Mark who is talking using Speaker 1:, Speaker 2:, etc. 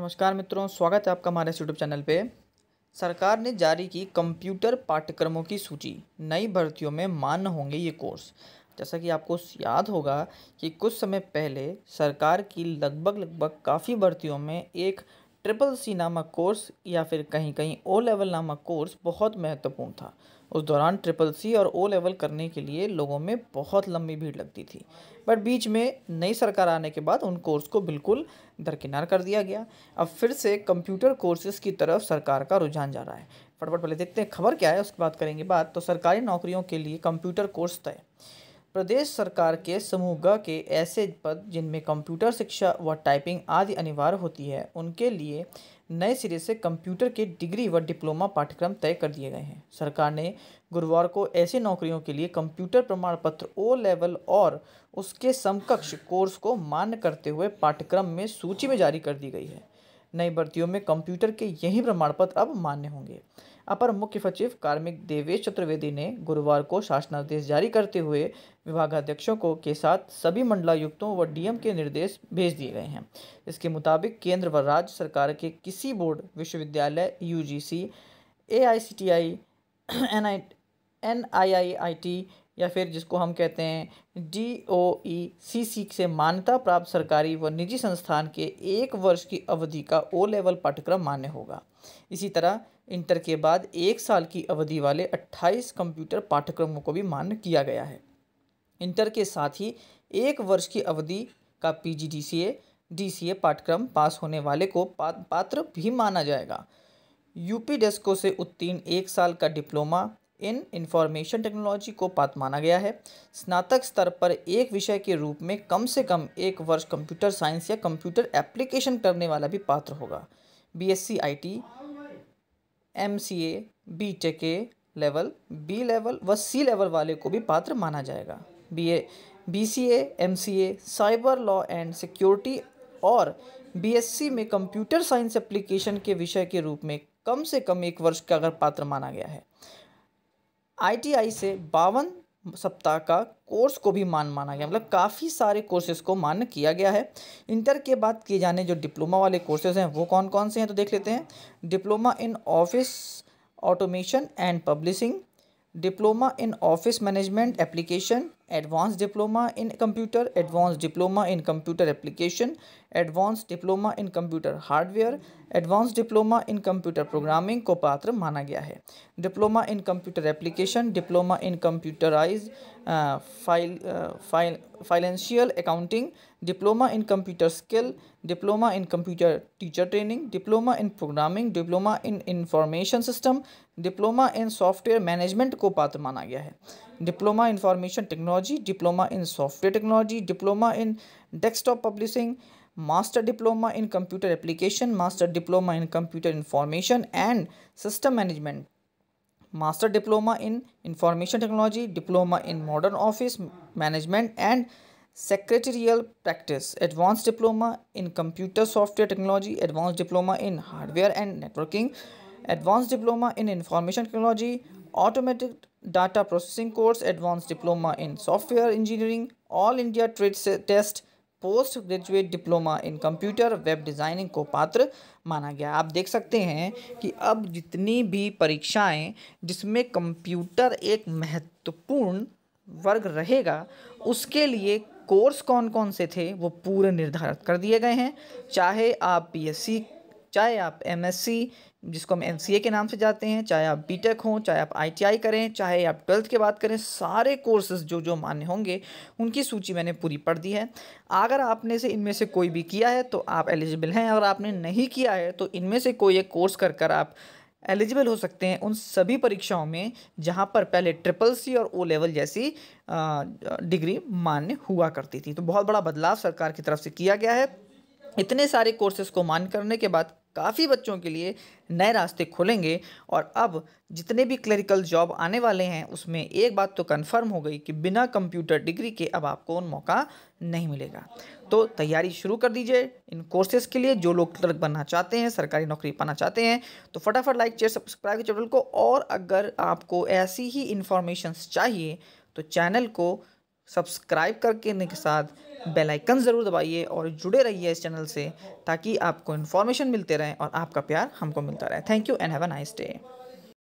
Speaker 1: नमस्कार मित्रों स्वागत है आपका हमारे यूट्यूब चैनल पे सरकार ने जारी की कंप्यूटर पाठ्यक्रमों की सूची नई भर्तियों में मान्य होंगे ये कोर्स जैसा कि आपको याद होगा कि कुछ समय पहले सरकार की लगभग लगभग काफ़ी भर्तियों में एक ट्रिपल सी नामक कोर्स या फिर कहीं कहीं ओ लेवल नामक कोर्स बहुत महत्वपूर्ण था उस दौरान ट्रिपल सी और ओ लेवल करने के लिए लोगों में बहुत लंबी भीड़ लगती थी बट बीच में नई सरकार आने के बाद उन कोर्स को बिल्कुल दरकिनार कर दिया गया अब फिर से कंप्यूटर कोर्सेज़ की तरफ सरकार का रुझान जा रहा है फटाफट पहले देखते हैं खबर क्या है उसके बाद करेंगे बात तो सरकारी नौकरियों के लिए कंप्यूटर कोर्स तय प्रदेश सरकार के समूह ग के ऐसे पद जिनमें कंप्यूटर शिक्षा व टाइपिंग आदि अनिवार्य होती है उनके लिए नए सिरे से कंप्यूटर के डिग्री व डिप्लोमा पाठ्यक्रम तय कर दिए गए हैं सरकार ने गुरुवार को ऐसे नौकरियों के लिए कंप्यूटर प्रमाण पत्र ओ लेवल और उसके समकक्ष कोर्स को मान्य करते हुए पाठ्यक्रम में सूची में जारी कर दी गई है नई भर्तियों में कंप्यूटर के यही प्रमाण पत्र अब मान्य होंगे अपर मुख्य सचिव कार्मिक देवेश चतुर्वेदी ने गुरुवार को शासनादेश जारी करते हुए विभागाध्यक्षों को के साथ सभी मंडलायुक्तों व डीएम के निर्देश भेज दिए गए हैं इसके मुताबिक केंद्र व राज्य सरकार के किसी बोर्ड विश्वविद्यालय U G C C A I I I T N N I I I T या फिर जिसको हम कहते हैं डी ओ ई सी सी से मान्यता प्राप्त सरकारी व निजी संस्थान के एक वर्ष की अवधि का ओ लेवल पाठ्यक्रम मान्य होगा इसी तरह इंटर के बाद एक साल की अवधि वाले 28 कंप्यूटर पाठ्यक्रमों को भी मान्य किया गया है इंटर के साथ ही एक वर्ष की अवधि का P G D C A D C A पाठ्यक्रम पास होने वाले को पा, पात्र भी माना जाएगा यूपी डेस्को से उत्तीर्ण एक साल का डिप्लोमा इन इंफॉर्मेशन टेक्नोलॉजी को पात्र माना गया है स्नातक स्तर पर एक विषय के रूप में कम से कम एक वर्ष कंप्यूटर साइंस या कंप्यूटर एप्लीकेशन करने वाला भी पात्र होगा B S C I T M C A B tech A level B level व सी लेवल वाले को भी पात्र माना जाएगा B A B C A M C A cyber law and security और बी एस सी में computer science application के विषय के रूप में कम से कम एक वर्ष का अगर पात्र माना गया है आई टी आई से बावन सप्ताह का कोर्स को भी मान माना गया मतलब काफ़ी सारे कोर्सेज़ को मान्य किया गया है इंटर के बाद किए जाने जो डिप्लोमा वाले कोर्सेज़ हैं वो कौन कौन से हैं तो देख लेते हैं diploma in office automation and publishing diploma in office management application advance diploma in computer advance diploma in computer application advance diploma in computer hardware advance diploma in computer programming को पात्र माना गया है diploma in computer application diploma in computerise file file financial accounting diploma in computer skill diploma in computer teacher training diploma in programming diploma in information system diploma in software management को पात्र माना गया है diploma in information technology diploma in software technology diploma in desktop publishing master diploma in computer application master diploma in computer information and system management master diploma in information technology diploma in modern office management and secretarial practice advanced diploma in computer software technology advanced diploma in hardware and networking advanced diploma in information technology automatic data processing course advanced diploma in software engineering all india trade test post graduate diploma in computer web designing को पात्र माना गया आप देख सकते हैं कि अब जितनी भी परीक्षाएं जिसमें कंप्यूटर एक महत्वपूर्ण वर्ग रहेगा उसके लिए कोर्स कौन कौन से थे वो पूरे निर्धारित कर दिए गए हैं चाहे आप बीएससी चाहे आप एमएससी जिसको हम एन के नाम से जाते हैं चाहे आप बी टेक हों चाहे आप आई करें चाहे आप ट्वेल्थ के बात करें सारे कोर्सेज जो जो मान्य होंगे उनकी सूची मैंने पूरी पढ़ दी है अगर आपने से इनमें से कोई भी किया है तो आप एलिजिबल हैं अगर आपने नहीं किया है तो इनमें से कोई एक कोर्स कर कर आप एलिजिबल हो सकते हैं उन सभी परीक्षाओं में जहाँ पर पहले ट्रिपल सी और ओ लेवल जैसी डिग्री मान्य हुआ करती थी तो बहुत बड़ा बदलाव सरकार की तरफ से किया गया है इतने सारे कोर्सेज को मान्य करने के बाद काफ़ी बच्चों के लिए नए रास्ते खुलेंगे और अब जितने भी क्लरिकल जॉब आने वाले हैं उसमें एक बात तो कन्फर्म हो गई कि बिना कंप्यूटर डिग्री के अब आपको मौका नहीं मिलेगा तो तैयारी शुरू कर दीजिए इन कोर्सेज के लिए जो लोग क्लर्क बनना चाहते हैं सरकारी नौकरी पाना चाहते हैं तो फटाफट लाइक चेयर सब्सक्राइब चैनल को और अगर आपको ऐसी ही इन्फॉर्मेशन चाहिए तो चैनल को सब्सक्राइब करके के साथ बेल आइकन ज़रूर दबाइए और जुड़े रहिए इस चैनल से ताकि आपको इन्फॉर्मेशन मिलते रहें और आपका प्यार हमको मिलता रहे thank you and have a nice day